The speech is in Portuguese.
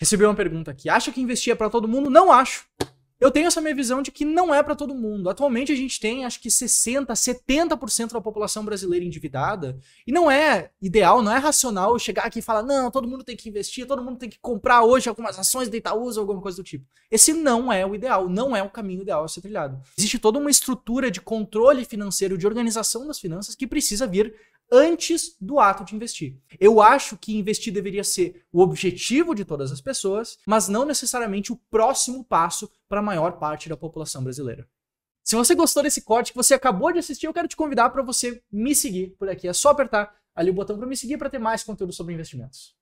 Recebi uma pergunta aqui. Acha que investir é para todo mundo? Não acho. Eu tenho essa minha visão de que não é para todo mundo. Atualmente a gente tem acho que 60, 70% da população brasileira endividada, e não é ideal, não é racional eu chegar aqui e falar: "Não, todo mundo tem que investir, todo mundo tem que comprar hoje algumas ações da Itaúsa ou alguma coisa do tipo". Esse não é o ideal, não é o caminho ideal a ser trilhado. Existe toda uma estrutura de controle financeiro, de organização das finanças que precisa vir antes do ato de investir. Eu acho que investir deveria ser o objetivo de todas as pessoas, mas não necessariamente o próximo passo para a maior parte da população brasileira. Se você gostou desse corte que você acabou de assistir, eu quero te convidar para você me seguir por aqui. É só apertar ali o botão para me seguir para ter mais conteúdo sobre investimentos.